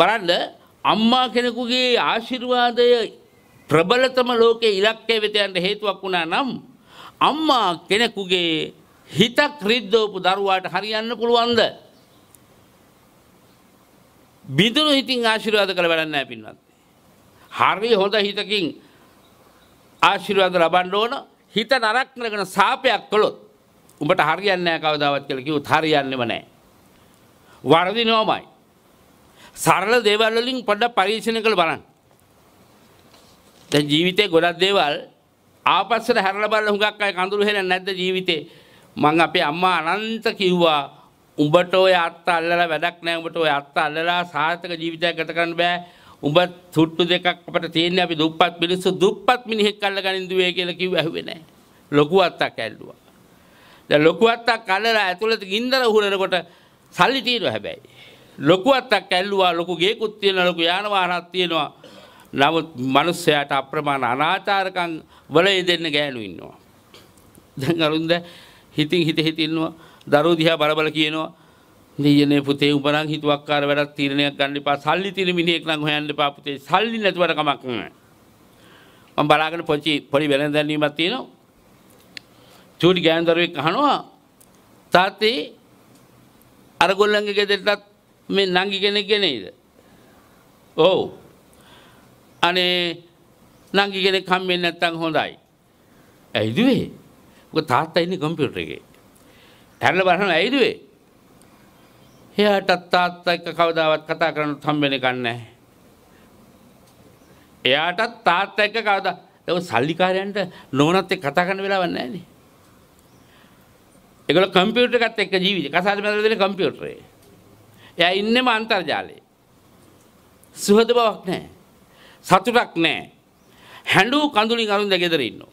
බලන්න අම්මා කෙනෙකුගේ ආශිර්වාදය ප්‍රබලතම ලෝකයේ ඉලක්කය වෙත යන්න හේතුවක් වුණා නම් අම්මා කෙනෙකුගේ හිතක් රිද්දවපු දරුවාට හරියන්න පුළුවන්ද? බිඳුණු හිතින් ආශිර්වාද කළ වැඩක් නැහැ පින්වත්. හරි හොඳ හිතකින් ආශිර්වාද ලබන්න ඕන. හිත නරක් කරගෙන සාපයක් කළොත් උඹට හරියන්නේ නැහැ කවදාවත් කියලා කිව්වොත් හරියන්නේම නැහැ. වර්ධිනවමයි. සරල දේවල් වලින් පොඩ්ඩක් පරීක්ෂණ කරලා බලන්න. දැන් ජීවිතේ ගොඩක් දේවල් ආපස්සට හැරලා බලලා හුඟක් අය කඳුළු හෙලන්නේ නැද්ද ජීවිතේ? මං අපේ අම්මා අනන්ත කිව්වා උඹට ඔය අත්ත අල්ලලා වැඩක් නැහැ උඹට ඔය අත්ත අල්ලලා සාර්ථක ජීවිතයක් ගත කරන්න බෑ. උඹ සුට්ටු දෙකක් අපිට තියෙන්නේ අපි දුප්පත් මිනිස්සු දුප්පත් මිනිහෙක් අල්ලගනින් දුවේ කියලා කිව්ව ඇහුවේ නැහැ. ලොකු අත්තක් ඇල්ලුවා. දැන් ලොකු අත්තක් අල්ලලා ඇතුළත ගින්දර උහුරනකොට සල්ලි තියෙනවා හැබැයි. ලොකු අත්තක් ඇල්ලුවා ලොකු ගේකුත් තියෙන ලොකු යානවාහනක් තියෙනවා. නමුත් මිනිස්සයාට අප්‍රමාණ අනාචාරකම් වල යෙදෙන්න ගෑනු ඉන්නවා. දැන් අරුන්ද හිතින් හිත හිත ඉන්නවා. දරුවෝ දිහා බල බල කියනවා. නීයනේ පුතේ උඹනම් හිතුවක්කාර වැඩක් තීරණයක් ගන්න එපා. සල්ලි තියෙන මිනිහෙක් නම් හොයන්න එපා පුතේ. සල්ලි නැතුවට කමක් නෑ. මම බලාගෙන පොඩි පොඩි වෙලෙන් දැනීමක් තියෙනවා. චූටි ගෑනු දරුවෙක් අහනවා තාත්තේ අර ගොල්ලන්ගේ ගෙදරටත් මේ නංගි කෙනෙක් ගෙනෙයිද ඔව් අනේ නංගි කෙනෙක් හම්බෙන්නේ නැත්තම් හොඳයි ඇයිදුවේ ඔක තාත්තා ඉන්නේ කම්පියුටර් එකේ හැරලා බලනවා ඇයිදුවේ එයාටත් තාත්තා එක්ක කවදාවත් කතා කරන්න හම්බෙන එකක් නැහැ එයාටත් තාත්තා එක්ක කවදා ඒ සල්ලිකාරයන්ට නෝනත් එක්ක කතා කරන්න වෙලාවක් නැහැ නේ ඒගොල්ලෝ කම්පියුටර් එකත් එක්ක ජීවිතේ කසාද බඳලා දෙන කම්පියුටරේ එය ඉන්නම අන්තර්ජාලයේ. සුහද බවක් නැහැ. සතුටක් නැහැ. හැඬු කඳුලින් අරුන්ද ගෙදර ඉන්නවා.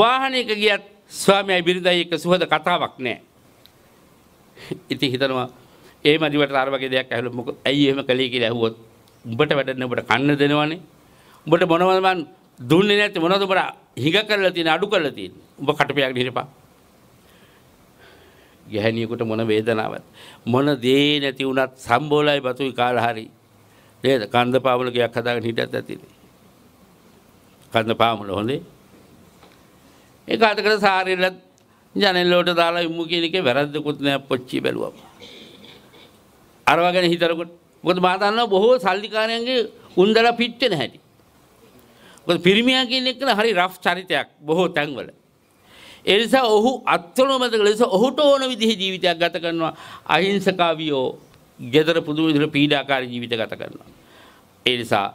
වාහනයක ගියත් ස්වාමියායි බිරිඳයි එක්ක සුහද කතාවක් නැහැ. ඉතින් හිතනවා ඒ මදිවට අර වගේ දෙයක් ඇහුවොත් මොකද ඇයි එහෙම කළේ කියලා ඇහුවොත් උඹට වැඩනේ උඹට කන්න දෙනවනේ. උඹට මොනවද මන් දුන්නේ නැත්තේ මොනවද උඹට හිඟ කරලා තියෙන අඩු කරලා තියෙන්නේ. උඹ කටපියාගෙන හිරපන්. ගැහැණියෙකුට මොන වේදනාවක් මොන දේ නැති වුණත් සම්බෝලයි බතුයි කාලා හරි නේද කන්ද පාමුල ගයක් හදාගෙන හිටියත් ඇතිනේ කන්ද පාමුල හොඳේ ඒක අතකට සාරෙලත් ජනෙල් වලට දාලා ඉමු කියන එකේ වැරද්දකුත් නෑ පොච්චි බැලුවම අරව ගැන හිතනකොට මොකද මා දන්නවා බොහෝ සල්ලිකාරයන්ගේ උන්දලා පිට්ටේ නැහැටි මොකද පිරිමියා කියන එක හරි රෆ් චරිතයක් බොහෝ තැන්වල එනිසා ඔහු අත්වනොමත ලෙස ඔහුට ඕන විදිහ ජීවිතයක් ගත කරනවා අහිංසකාවියෝ ගෙදර පුදු විදුර පීඩාකාර ජීවිත ගත කරනවා. ඒ නිසා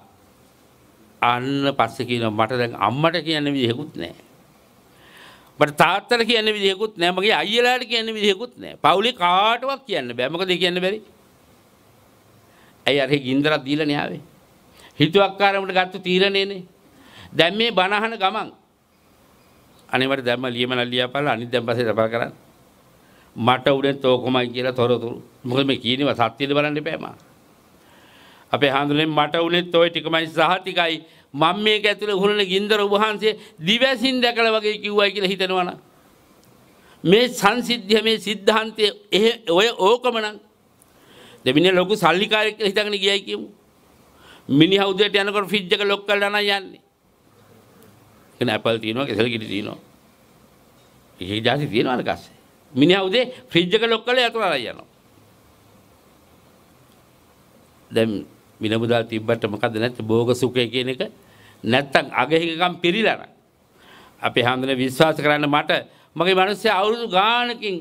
අන්න පස්ස කියන මට දැන් අම්මට කියන්න විදිහෙකුත් නෑ. මට තාත්තට කියන්න විදිහෙකුත් නෑ මගේ අයියලාට කියන්න විදිහෙකුත් නෑ. පවුලේ කාටවත් කියන්න බෑ. මොකද කියන්න බැරි? ඇයි අර ගින්දරක් දීලා න්යාවේ? හිතුවක්කාරමට ගත්ත තීරණයනේ. දැන් මේ බනහන ගමන් අනිවට දැම්ම ලියමන ලියාපල්ලා අනිත් දැන් පස්සේ තපා කරන්න. මට උඩෙන් තෝකොමයි කියලා තොරතුරු. මොකද මේ කියනවා සත්‍යද බලන්න එපා මා. අපේ හාඳුනේ මට උනේත් ওই ටිකමයි සහ ටිකයි මම මේක ඇතුලේ හුරන ගින්දර උභහන්සේ දිවැසින් දැකලා වගේ කිව්වයි කියලා හිතනවනම් මේ සංසිද්ධිය මේ සිද්ධාන්තයේ එහෙ ඔය ඕකම නම් දෙමිනේ ලොකු සල්ලිකාරයෙක් කියලා හිතගෙන ගියයි කියමු මිනිහා උදේට යනකොට ෆ්‍රිජ් එක ලොක් කරලා නම් යන්නේ කියන ඇපල් තියෙනවා කෙසල් කිරි තියෙනවා. ඒ જાති තියෙනවා ලකස්සේ. මිනිහා උදේ ෆ්‍රිජ් එක ලොක් කරලා යතුරු අරන් යනවා. දැන් මිල මුදල් තිබ්බට මොකද නැත්තේ භෝග සුඛය කියන එක නැත්තම් අගහිකම් පිරිලා අපි හැමදෙන විශ්වාස කරන්න මට මගේ මිනිස්සු අවුරුදු ගාණකින්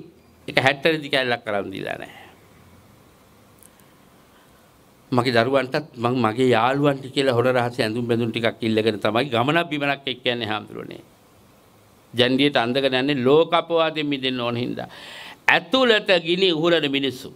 එක හැටරදි කැලලක් කරන් දීලා නැහැ. මගේ දරුවන්ටත් මං මගේ යාළුවන්ට කියලා හොර රහස ඇඳුම් බැඳුම් ටිකක් ඉල්ලගෙන තමයි ගමනක් බිමනක් එක්ක යන්නේ හැඳුරුනේ. ජන්ඩියට අඳගෙන යන්නේ ලෝකපවාදයෙන් මිදෙන්න ඕන හින්දා. ඇතුළත ගිනි උහුරන මිනිස්සු